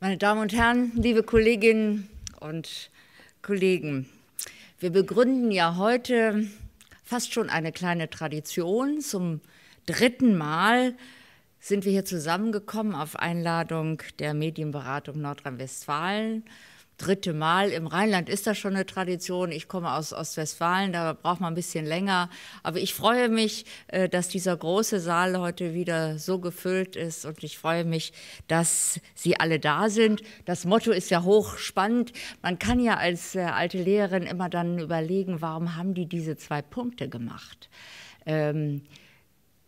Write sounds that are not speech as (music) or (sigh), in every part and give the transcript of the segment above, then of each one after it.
Meine Damen und Herren, liebe Kolleginnen und Kollegen, wir begründen ja heute fast schon eine kleine Tradition. Zum dritten Mal sind wir hier zusammengekommen auf Einladung der Medienberatung Nordrhein-Westfalen dritte Mal. Im Rheinland ist das schon eine Tradition. Ich komme aus Ostwestfalen, da braucht man ein bisschen länger. Aber ich freue mich, äh, dass dieser große Saal heute wieder so gefüllt ist und ich freue mich, dass Sie alle da sind. Das Motto ist ja hochspannend. Man kann ja als äh, alte Lehrerin immer dann überlegen, warum haben die diese zwei Punkte gemacht? Ähm,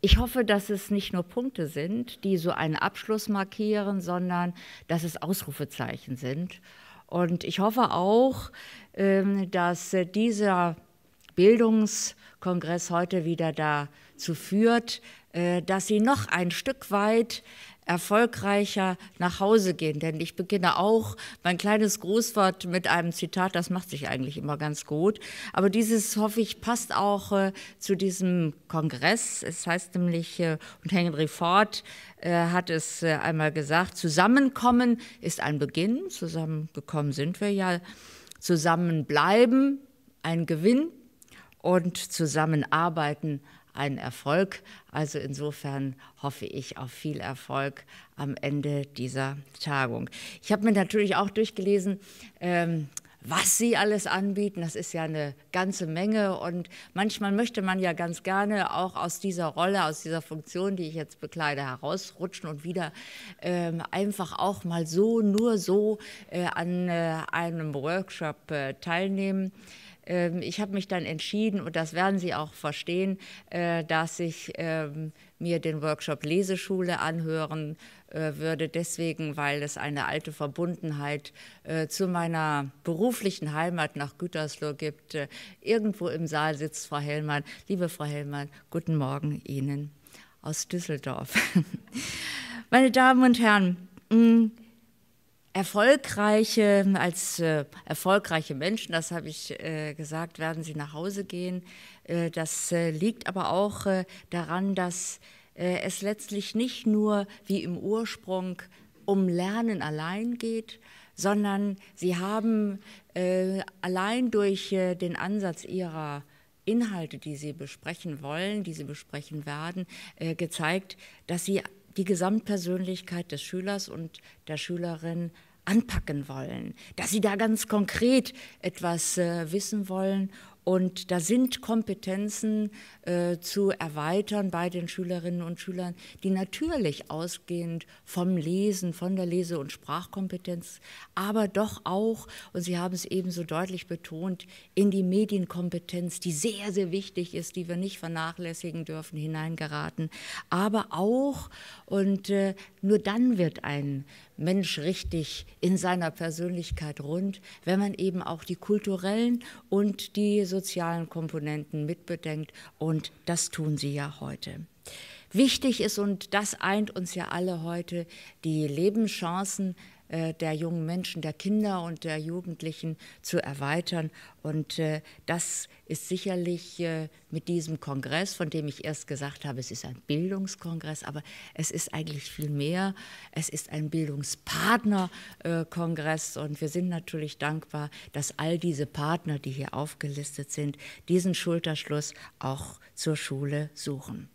ich hoffe, dass es nicht nur Punkte sind, die so einen Abschluss markieren, sondern dass es Ausrufezeichen sind. Und ich hoffe auch, ähm, dass äh, dieser Bildungskongress heute wieder dazu führt, äh, dass sie noch ein Stück weit erfolgreicher nach Hause gehen. Denn ich beginne auch mein kleines Grußwort mit einem Zitat, das macht sich eigentlich immer ganz gut. Aber dieses, hoffe ich, passt auch äh, zu diesem Kongress. Es heißt nämlich, äh, und Henry Ford äh, hat es äh, einmal gesagt, Zusammenkommen ist ein Beginn, zusammengekommen sind wir ja, zusammenbleiben ein Gewinn und zusammenarbeiten ein ein Erfolg. Also insofern hoffe ich auf viel Erfolg am Ende dieser Tagung. Ich habe mir natürlich auch durchgelesen, ähm, was sie alles anbieten. Das ist ja eine ganze Menge und manchmal möchte man ja ganz gerne auch aus dieser Rolle, aus dieser Funktion, die ich jetzt bekleide, herausrutschen und wieder ähm, einfach auch mal so, nur so äh, an äh, einem Workshop äh, teilnehmen. Ähm, ich habe mich dann entschieden, und das werden Sie auch verstehen, äh, dass ich ähm, mir den Workshop Leseschule anhören äh, würde, deswegen, weil es eine alte Verbundenheit äh, zu meiner beruflichen Heimat nach Gütersloh gibt. irgendwo im Saal sitzt Frau Hellmann. Liebe Frau Hellmann, guten Morgen Ihnen aus Düsseldorf. (laughs) Meine Damen und Herren, mm, erfolgreiche, als äh, erfolgreiche Menschen, das habe ich äh, gesagt, werden sie nach Hause gehen. Äh, das äh, liegt aber auch äh, daran, dass äh, es letztlich nicht nur wie im Ursprung um Lernen allein geht, sondern sie haben allein durch den Ansatz ihrer Inhalte, die sie besprechen wollen, die sie besprechen werden, gezeigt, dass sie die Gesamtpersönlichkeit des Schülers und der Schülerin anpacken wollen, dass sie da ganz konkret etwas äh, wissen wollen und da sind Kompetenzen äh, zu erweitern bei den Schülerinnen und Schülern, die natürlich ausgehend vom Lesen, von der Lese- und Sprachkompetenz, aber doch auch, und Sie haben es eben so deutlich betont, in die Medienkompetenz, die sehr, sehr wichtig ist, die wir nicht vernachlässigen dürfen, hineingeraten. Aber auch, und äh, nur dann wird ein Mensch richtig in seiner Persönlichkeit rund, wenn man eben auch die kulturellen und die sozialen Komponenten mitbedenkt und das tun sie ja heute. Wichtig ist, und das eint uns ja alle heute, die Lebenschancen äh, der jungen Menschen, der Kinder und der Jugendlichen zu erweitern. Und äh, das ist sicherlich äh, mit diesem Kongress, von dem ich erst gesagt habe, es ist ein Bildungskongress, aber es ist eigentlich viel mehr. Es ist ein Bildungspartnerkongress und wir sind natürlich dankbar, dass all diese Partner, die hier aufgelistet sind, diesen Schulterschluss auch zur Schule suchen.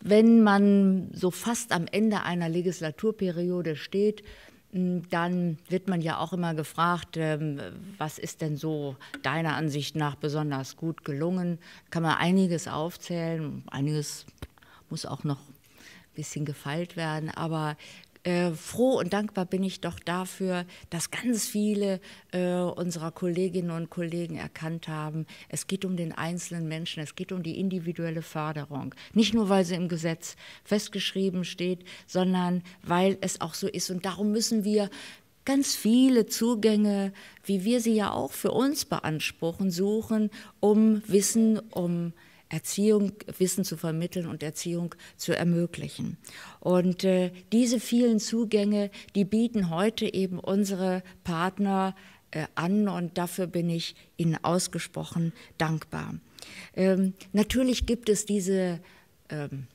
Wenn man so fast am Ende einer Legislaturperiode steht, Mm, dann wird man ja auch immer gefragt, ähm, was ist denn so deiner Ansicht nach besonders gut gelungen? Kann man einiges aufzählen, einiges muss auch noch ein bisschen gefeilt werden, aber äh, froh und dankbar bin ich doch dafür, dass ganz viele äh, unserer Kolleginnen und Kollegen erkannt haben, es geht um den einzelnen Menschen, es geht um die individuelle Förderung. Nicht nur, weil sie im Gesetz festgeschrieben steht, sondern weil es auch so ist. Und darum müssen wir ganz viele Zugänge, wie wir sie ja auch für uns beanspruchen, suchen, um Wissen, um Erziehung, Wissen zu vermitteln und Erziehung zu ermöglichen. Und äh, diese vielen Zugänge, die bieten heute eben unsere Partner äh, an und dafür bin ich Ihnen ausgesprochen dankbar. Ähm, natürlich gibt es diese ähm,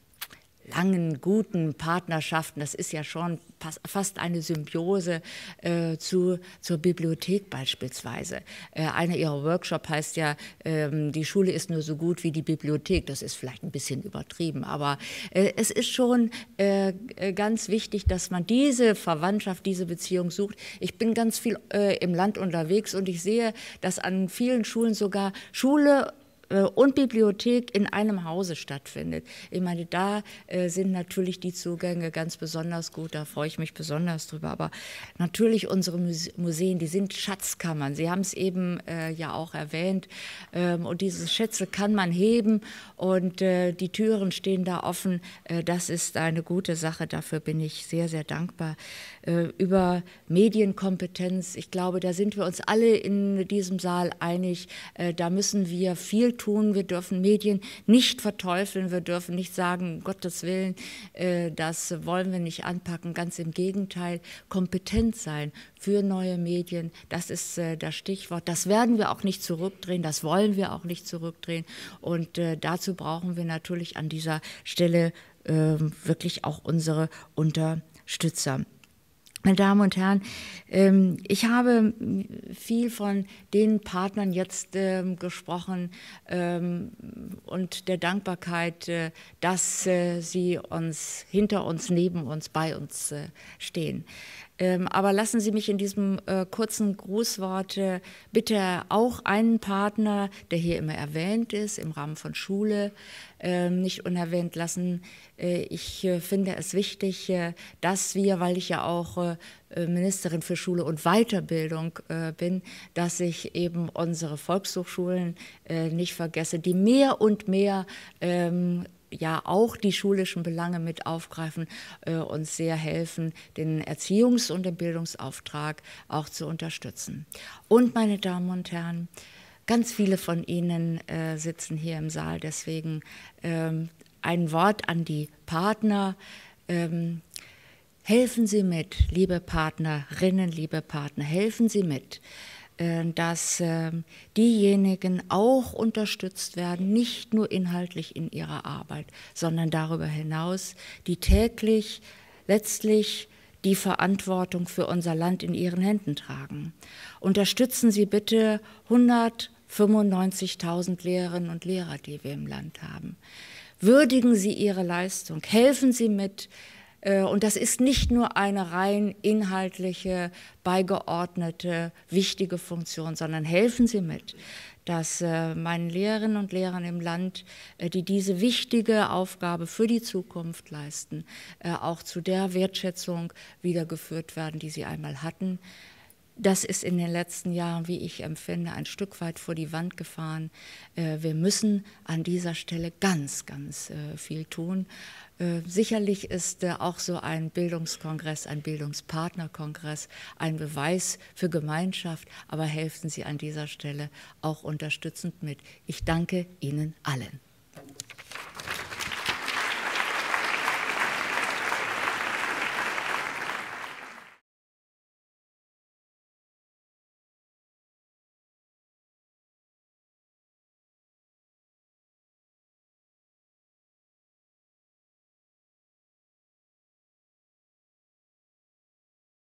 langen, guten Partnerschaften, das ist ja schon fast eine Symbiose äh, zu, zur Bibliothek beispielsweise. Äh, einer ihrer Workshops heißt ja, ähm, die Schule ist nur so gut wie die Bibliothek. Das ist vielleicht ein bisschen übertrieben, aber äh, es ist schon äh, äh, ganz wichtig, dass man diese Verwandtschaft, diese Beziehung sucht. Ich bin ganz viel äh, im Land unterwegs und ich sehe, dass an vielen Schulen sogar Schule äh, und Bibliothek in einem Hause stattfindet. Ich meine, da äh, sind natürlich die Zugänge ganz besonders gut, da freue ich mich besonders drüber. Aber natürlich unsere Museen, die sind Schatzkammern. Sie haben es eben äh, ja auch erwähnt. Ähm, und diese Schätze kann man heben und die Türen stehen da offen. das ist eine gute Sache. Dafür bin ich sehr, sehr dankbar. über Medienkompetenz, ich glaube, da sind wir uns alle in diesem Saal einig. da müssen wir viel tun. Wir dürfen Medien nicht verteufeln. Wir dürfen nicht sagen, Gottes Willen, äh, das wollen wir nicht anpacken. Ganz im Gegenteil, kompetent sein für neue Medien, das ist äh, das Stichwort. Das werden wir auch nicht zurückdrehen. Das wollen wir auch nicht zurückdrehen. Und äh, dazu brauchen wir natürlich an dieser Stelle ähm, wirklich auch unsere Unterstützer. Meine Damen und Herren, ähm, ich habe viel von den Partnern jetzt ähm, gesprochen ähm, und der Dankbarkeit, äh, dass äh, sie uns hinter uns, neben uns, bei uns äh, stehen. Ähm, aber lassen Sie mich in diesem äh, kurzen Grußwort äh, bitte auch einen Partner, der hier immer erwähnt ist, im Rahmen von Schule, äh, nicht unerwähnt lassen. Äh, ich äh, finde es wichtig, äh, dass wir, weil ich ja auch Ministerin für Schule und Weiterbildung bin, dass ich eben unsere Volkshochschulen nicht vergesse, die mehr und mehr ähm, ja auch die schulischen Belange mit aufgreifen, äh, uns sehr helfen, den Erziehungs- und den Bildungsauftrag auch zu unterstützen. Und meine Damen und Herren, ganz viele von Ihnen äh, sitzen hier im Saal, deswegen ähm, ein Wort an die Partner. Ähm, helfen Sie mit, liebe Partnerinnen, liebe Partner, helfen Sie mit. Äh, dass ähm, diejenigen auch unterstützt werden, nicht nur inhaltlich in ihrer Arbeit, sondern darüber hinaus, die täglich letztlich die Verantwortung für unser Land in ihren Händen tragen. Unterstützen Sie bitte 195.000 Lehrerinnen und Lehrer, die wir im Land haben. Würdigen Sie ihre Leistung, helfen Sie mit, äh, und das ist nicht nur eine rein inhaltliche, beigeordnete, wichtige Funktion, sondern helfen Sie mit, dass äh, meinen Lehrerinnen und Lehrern im Land, äh, die diese wichtige Aufgabe für die Zukunft leisten, auch zu der Wertschätzung wiedergeführt werden, die sie einmal hatten. Das ist in den letzten Jahren, wie ich empfinde, ein Stück weit vor die Wand gefahren. wir müssen an dieser Stelle ganz, ganz viel tun. Äh, sicherlich ist auch so ein Bildungskongress, ein Bildungspartnerkongress ein Beweis für Gemeinschaft, aber helfen Sie an dieser Stelle auch unterstützend mit. Ich danke Ihnen allen.